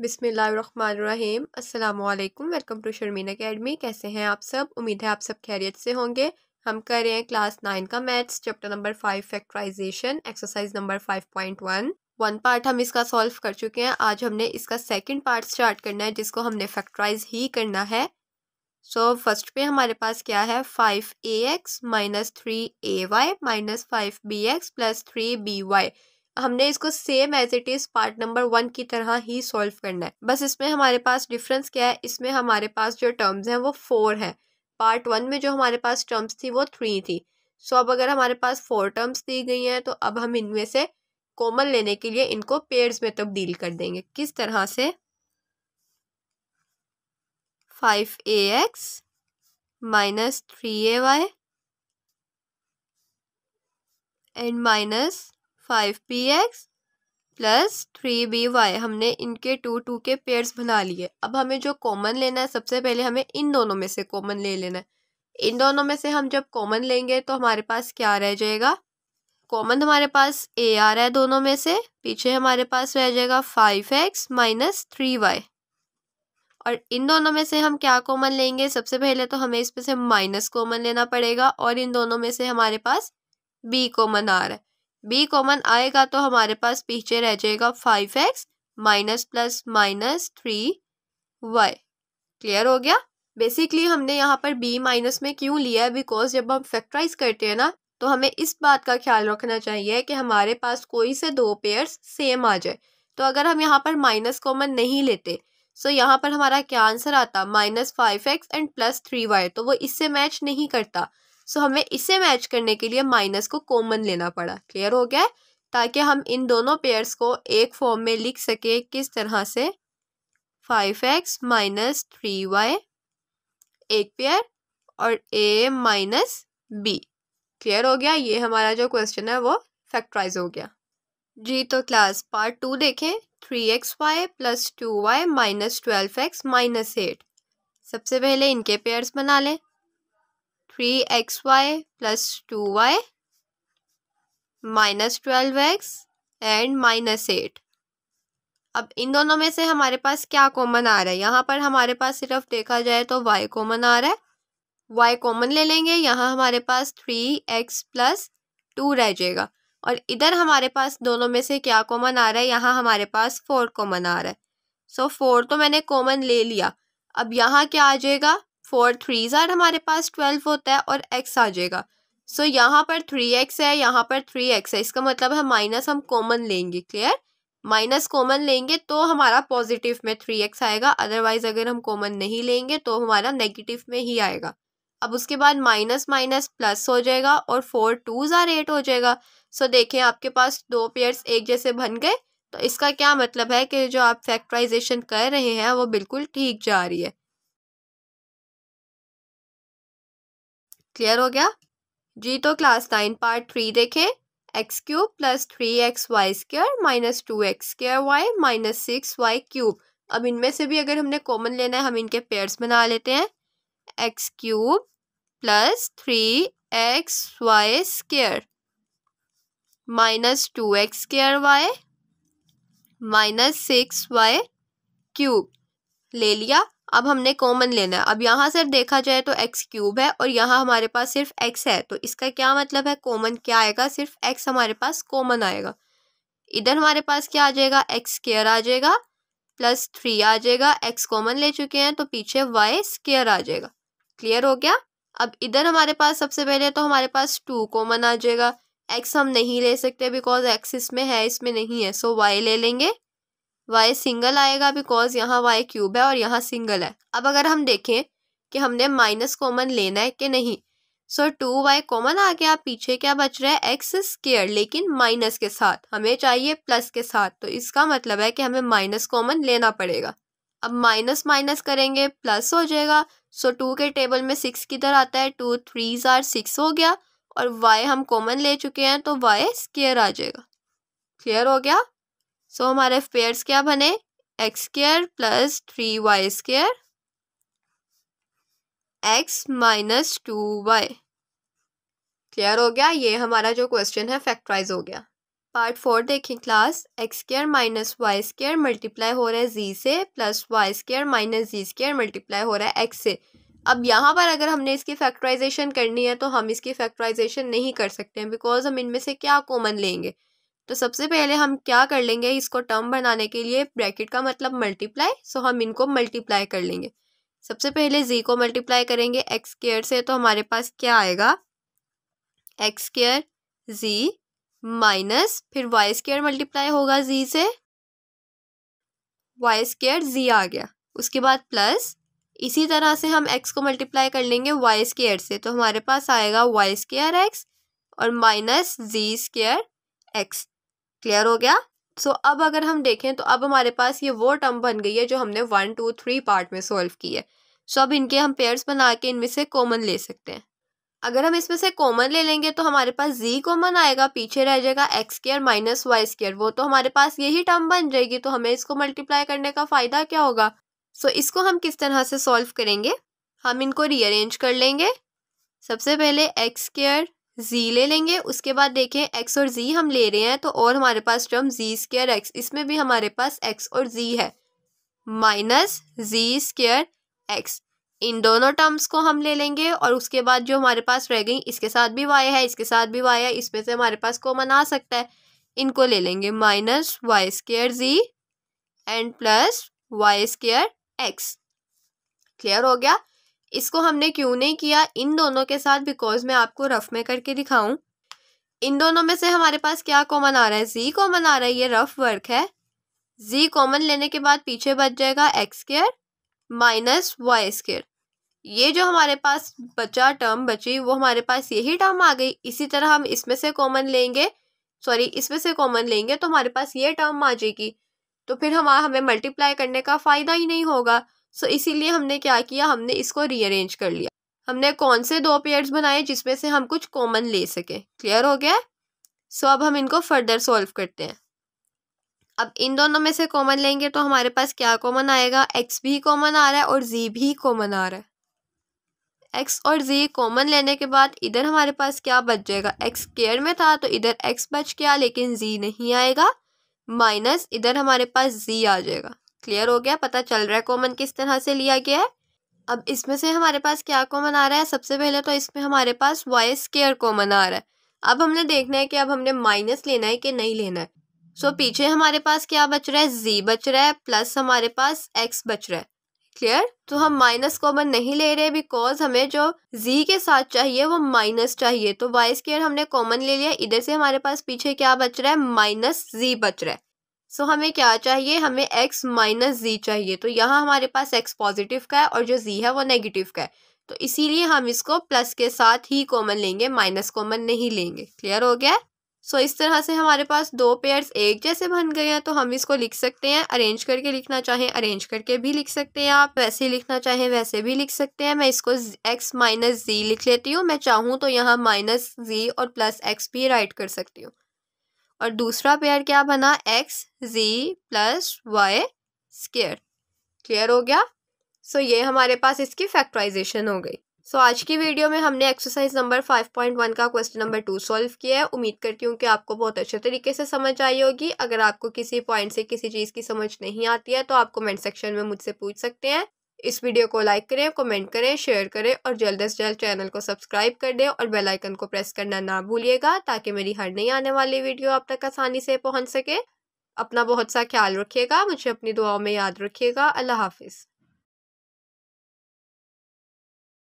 बिसमीम अल्लाम welcome to Sharmin academy कैसे हैं आप सब उम्मीद है आप सब खैरियत से होंगे हम कर रहे हैं क्लास नाइन का maths chapter number five factorisation exercise number five point one one part हम इसका सॉल्व कर चुके हैं आज हमने इसका सेकेंड पार्ट स्टार्ट करना है जिसको हमने फैक्टराइज ही करना है सो so, फर्स्ट पे हमारे पास क्या है five A X minus three A Y minus five B X plus three B Y हमने इसको same as it is part number one की तरह ही सॉल्व करना है बस इसमें हमारे पास डिफरेंस क्या है इसमें हमारे पास जो टर्म्स हैं वो फोर हैं पार्ट वन में जो हमारे पास टर्म्स थी वो थ्री थी सो so, अब अगर हमारे पास फोर टर्म्स दी गई हैं तो अब हम इनमें से कॉमन लेने के लिए इनको पेयर्स में तब्दील कर देंगे किस तरह से five A X minus three A Y and minus five P X plus three B Y हमने इनके टू टू के पेयर्स बना लिए अब हमें जो कॉमन लेना है सबसे पहले हमें इन दोनों में से कॉमन ले लेना है इन दोनों में से हम जब कॉमन लेंगे तो हमारे पास क्या रह जाएगा कॉमन हमारे पास ए आ रहा है दोनों में से पीछे हमारे पास रह जाएगा five X minus three Y और इन दोनों में से हम क्या कॉमन लेंगे सबसे पहले तो हमें इसमें से माइनस कॉमन लेना पड़ेगा और इन दोनों में से हमारे पास बी कॉमन आ रहा है बी कॉमन आएगा तो हमारे पास पीछे रह जाएगा five X minus plus minus three Y clear हो गया बेसिकली हमने यहाँ पर बी माइनस में क्यों लिया है बिकॉज जब हम फैक्टराइज करते हैं ना तो हमें इस बात का ख्याल रखना चाहिए कि हमारे पास कोई से दो पेयर्स सेम आ जाए तो अगर हम यहाँ पर माइनस कॉमन नहीं लेते सो so यहाँ पर हमारा क्या आंसर आता minus five X and plus three Y तो वो इससे मैच नहीं करता सो हमें इसे मैच करने के लिए माइनस को कॉमन लेना पड़ा क्लियर हो गया ताकि हम इन दोनों पेयर्स को एक फॉर्म में लिख सके किस तरह से five X minus three Y एक पेयर और ए माइनस बी क्लियर हो गया ये हमारा जो क्वेश्चन है वो फैक्ट्राइज हो गया जी तो क्लास पार्ट टू देखें three X Y plus two Y minus twelve X minus eight सबसे पहले इनके पेयर्स बना लें three X Y plus two Y minus twelve X and minus eight अब इन दोनों में से हमारे पास क्या कॉमन आ रहा है यहाँ पर हमारे पास सिर्फ देखा जाए तो वाई कॉमन आ रहा है वाई कॉमन ले लेंगे यहाँ हमारे पास थ्री एक्स प्लस टू रह जाएगा और इधर हमारे पास दोनों में से क्या कॉमन आ रहा है यहाँ हमारे पास फोर कॉमन आ रहा है सो so, फोर तो मैंने कॉमन ले लिया अब यहाँ क्या आ जाएगा फोर थ्री जार हमारे पास ट्वेल्व होता है और एक्स आ जाएगा सो so, यहाँ पर थ्री एक्स है यहाँ पर थ्री एक्स है इसका मतलब है माइनस हम कॉमन लेंगे क्लियर माइनस कॉमन लेंगे तो हमारा पॉजिटिव में थ्री एक्स आएगा अदरवाइज अगर हम कॉमन नहीं लेंगे तो हमारा नेगेटिव में ही आएगा अब उसके बाद माइनस माइनस प्लस हो जाएगा और फोर टू ज़ार एट हो जाएगा सो देखें आपके पास दो पेयर्स एक जैसे बन गए तो इसका क्या मतलब है कि जो आप फैक्ट्राइजेशन कर रहे हैं वो बिल्कुल ठीक जा रही है क्लियर हो गया जी तो क्लास नाइन पार्ट थ्री देखें X cube plus three X Y square minus two X square Y minus six Y cube अब इनमें से भी अगर हमने कॉमन लेना है हम इनके पेयर्स बना लेते हैं X cube plus three X Y square minus two X square Y minus six Y cube ले लिया अब हमने कॉमन लेना है अब यहाँ सिर्फ देखा जाए तो एक्स क्यूब है और यहाँ हमारे पास सिर्फ एक्स है तो इसका क्या मतलब है कॉमन क्या आएगा सिर्फ एक्स हमारे पास कॉमन आएगा इधर हमारे पास क्या आ जाएगा एक्स स्केयर आ जाएगा प्लस थ्री आ जाएगा एक्स कॉमन ले चुके हैं तो पीछे वाई स्केयर आ जाएगा क्लियर हो गया अब इधर हमारे पास सबसे पहले तो हमारे पास टू कॉमन आ जाएगा एक्स हम नहीं ले सकते बिकॉज एक्स इसमें है इसमें नहीं है सो वाई ले लेंगे वाई सिंगल आएगा बिकॉज यहाँ वाई क्यूब है और यहाँ सिंगल है अब अगर हम देखें कि हमने माइनस कॉमन लेना है कि नहीं सो टू वाई कॉमन आ गया पीछे क्या बच रहा है एक्स स्केयर लेकिन माइनस के साथ हमें चाहिए प्लस के साथ तो इसका मतलब है कि हमें माइनस कॉमन लेना पड़ेगा अब माइनस माइनस करेंगे प्लस हो जाएगा सो टू के टेबल में सिक्स किधर आता है टू थ्री ज़ार सिक्स हो गया और वाई हम कॉमन ले चुके हैं तो वाई स्केयर आ जाएगा क्लियर हो गया सो हमारे पेयर्स क्या बने X square plus three Y square X minus two Y clear हो गया ये हमारा जो क्वेश्चन है फैक्टराइज हो गया पार्ट फोर देखें class X square minus Y square multiply हो रहा है जी से plus Y square minus Z square multiply हो रहा है एक्स से अब यहाँ पर अगर हमने इसकी फैक्टराइजेशन करनी है तो हम इसकी फैक्टराइजेशन नहीं कर सकते हैं बिकॉज हम इनमें से क्या कॉमन लेंगे तो सबसे पहले हम क्या कर लेंगे इसको टर्म बनाने के लिए ब्रैकेट का मतलब मल्टीप्लाई सो हम इनको मल्टीप्लाई कर लेंगे सबसे पहले जी को मल्टीप्लाई करेंगे एक्स केयर से तो हमारे पास क्या आएगा एक्स केयर जी माइनस फिर वाई स्केयर मल्टीप्लाई होगा जी से वाई स्केयर जी आ गया उसके बाद प्लस इसी तरह से हम एक्स को मल्टीप्लाई कर लेंगे वाई स्केयर से तो हमारे पास आएगा वाई स्केयर एक्स और minus Z square X clear हो गया सो so, अब अगर हम देखें तो अब हमारे पास ये वो टर्म बन गई है जो हमने वन टू थ्री पार्ट में सोल्व की है सो so, अब इनके हम पेयर्स बना के इनमें से कॉमन ले सकते हैं अगर हम इसमें से कॉमन ले लेंगे तो हमारे पास z कॉमन आएगा पीछे रह जाएगा X square minus Y square वो तो हमारे पास यही टर्म बन जाएगी तो हमें इसको मल्टीप्लाई करने का फ़ायदा क्या होगा सो so, इसको हम किस तरह से सॉल्व करेंगे हम इनको रीअरेंज कर लेंगे सबसे पहले एक्स स्केयर जी ले लेंगे उसके बाद देखें एक्स और जी हम ले रहे हैं तो और हमारे पास टर्म जी स्केयर एक्स इसमें भी हमारे पास एक्स और जी है माइनस जी स्केयर एक्स इन दोनों टर्म्स को हम ले लेंगे और उसके बाद जो हमारे पास रह गई इसके साथ भी वाई है इसके साथ भी वाई है इसमें से हमारे पास कॉमन आ सकता है इनको ले लेंगे minus Y square Z and plus Y square X clear हो गया इसको हमने क्यों नहीं किया इन दोनों के साथ बिकॉज मैं आपको रफ में करके दिखाऊं इन दोनों में से हमारे पास क्या कॉमन आ रहा है जी कॉमन आ रहा है ये रफ वर्क है जी कॉमन लेने के बाद पीछे बच जाएगा X square minus Y square ये जो हमारे पास बचा टर्म बची वो हमारे पास यही टर्म आ गई इसी तरह हम इसमें से कॉमन लेंगे सॉरी इसमें से कॉमन लेंगे तो हमारे पास ये टर्म आ जाएगी तो फिर हम हमें मल्टीप्लाई करने का फ़ायदा ही नहीं होगा सो इसीलिए हमने क्या किया हमने इसको रीअरेंज कर लिया हमने कौन से दो पेयर्स बनाए जिसमें से हम कुछ कॉमन ले सकें क्लियर हो गया सो so, अब हम इनको फर्दर सॉल्व करते हैं अब इन दोनों में से कॉमन लेंगे तो हमारे पास क्या कॉमन आएगा एक्स भी कॉमन आ रहा है और जी भी कॉमन आ रहा है एक्स और जी कॉमन लेने के बाद इधर हमारे पास क्या बच जाएगा एक्स केयर में था तो इधर एक्स बच गया लेकिन जी नहीं आएगा माइनस इधर हमारे पास जी आ जाएगा क्लियर हो गया पता चल रहा है कॉमन किस तरह से लिया गया है अब इसमें से हमारे पास क्या कॉमन आ रहा है सबसे पहले तो इसमें हमारे पास वाई स्केयर कॉमन आ रहा है अब हमने देखना है कि अब हमने माइनस लेना है कि नहीं लेना है सो so, पीछे हमारे पास क्या बच रहा है जी बच रहा है प्लस हमारे पास एक्स बच रहा है क्लियर तो हम माइनस कॉमन नहीं ले रहे बिकॉज हमें जो जी के साथ चाहिए वो माइनस चाहिए तो वाई स्केयर हमने कॉमन ले लिया इधर से हमारे पास पीछे क्या बच रहा है माइनस जी बच रहा है सो so, हमें क्या चाहिए हमें x माइनस जी चाहिए तो यहाँ हमारे पास x पॉजिटिव का है और जो जी है वो नेगेटिव का है तो इसीलिए हम इसको प्लस के साथ ही कॉमन लेंगे माइनस कॉमन नहीं लेंगे क्लियर हो गया सो so, इस तरह से हमारे पास दो पेयर्स एक जैसे बन गए हैं तो हम इसको लिख सकते हैं अरेंज करके लिखना चाहें अरेंज करके भी लिख सकते हैं आप वैसे लिखना चाहें वैसे भी लिख सकते हैं मैं इसको x माइनस जी लिख लेती हूँ मैं चाहूँ तो यहाँ माइनस जी और प्लस एक्स भी राइट कर सकती हूँ और दूसरा पेयर क्या बना X Z plus Y square clear हो गया सो so, ये हमारे पास इसकी फैक्टराइजेशन हो गई सो so, आज की वीडियो में हमने एक्सरसाइज नंबर 5.1 का क्वेश्चन नंबर टू सॉल्व किया है उम्मीद करती हूँ कि आपको बहुत अच्छे तरीके से समझ आई होगी अगर आपको किसी पॉइंट से किसी चीज़ की समझ नहीं आती है तो आप कमेंट सेक्शन में मुझसे पूछ सकते हैं इस वीडियो को लाइक करें कमेंट करें शेयर करें और जल्द से जल्द चैनल को सब्सक्राइब कर दें और बेल आइकन को प्रेस करना ना भूलिएगा ताकि मेरी हर नई आने वाली वीडियो आप तक आसानी से पहुंच सके अपना बहुत सा ख्याल रखिएगा मुझे अपनी दुआओं में याद रखिएगा अल्लाह हाफिज़